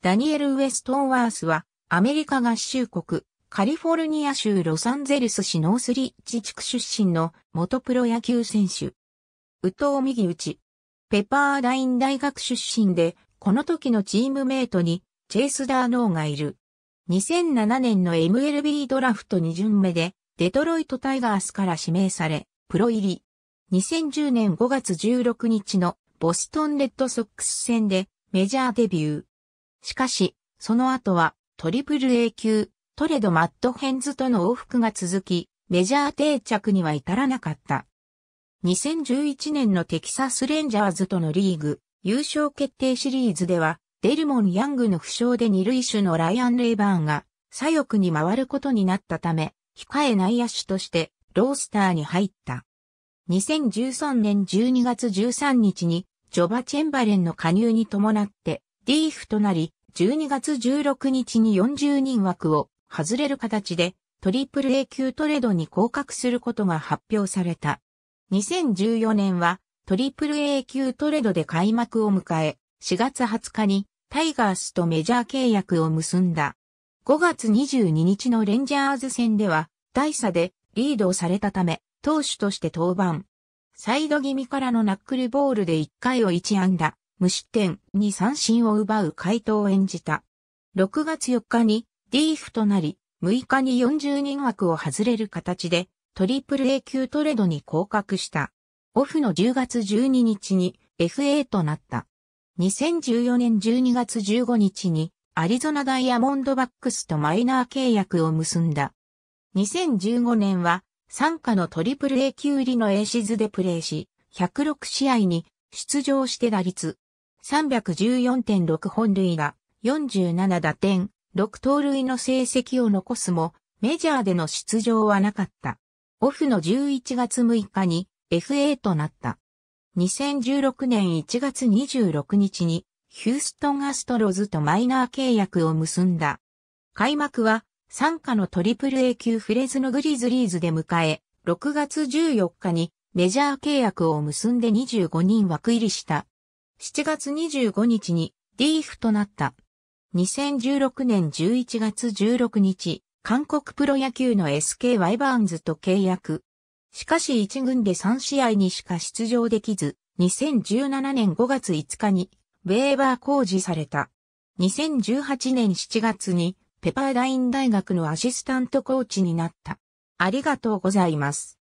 ダニエル・ウェストンワースは、アメリカ合衆国、カリフォルニア州ロサンゼルス市ノースリッチ地区出身の元プロ野球選手。宇藤右打ち。ペパーライン大学出身で、この時のチームメイトに、チェイス・ダーノーがいる。2007年の MLB ドラフト2巡目で、デトロイト・タイガースから指名され、プロ入り。2010年5月16日のボストン・レッドソックス戦でメジャーデビュー。しかし、その後は、トリプル A 級、トレド・マッド・ヘンズとの往復が続き、メジャー定着には至らなかった。2011年のテキサス・レンジャーズとのリーグ、優勝決定シリーズでは、デルモン・ヤングの負傷で二塁手のライアン・レイバーンが左翼に回ることになったため、控え内野手としてロースターに入った。2013年12月13日にジョバ・チェンバレンの加入に伴ってリーフとなり、12月16日に40人枠を外れる形でトリプル A 級トレードに降格することが発表された。2014年はトリプル A 級トレードで開幕を迎え、4月20日にタイガースとメジャー契約を結んだ。5月22日のレンジャーズ戦では、大差でリードをされたため、投手として登板。サイド気味からのナックルボールで1回を1安打、無失点に三振を奪う回答を演じた。6月4日に DF となり、6日に40人枠を外れる形で、トリプル A 級トレードに降格した。オフの10月12日に FA となった。2014年12月15日にアリゾナダイヤモンドバックスとマイナー契約を結んだ。2015年は参加のトリプル A 級入りのエーシズでプレーし、106試合に出場して打率314.6本塁打、47打点、6盗塁の成績を残すも、メジャーでの出場はなかった。オフの11月6日に FA となった。2016年1月26日にヒューストンアストロズとマイナー契約を結んだ。開幕は参加のトリプル A 級フレズのグリズリーズで迎え、6月14日にメジャー契約を結んで25人枠入りした7月25日にディーフとなった。2016年11月16日、韓国プロ野球の SK ワイバーンズと契約。しかし1軍で3試合にしか出場できず、2017年5月5日に、ウェーバー工事された。2018年7月に、ペパーダイン大学のアシスタントコーチになった。ありがとうございます。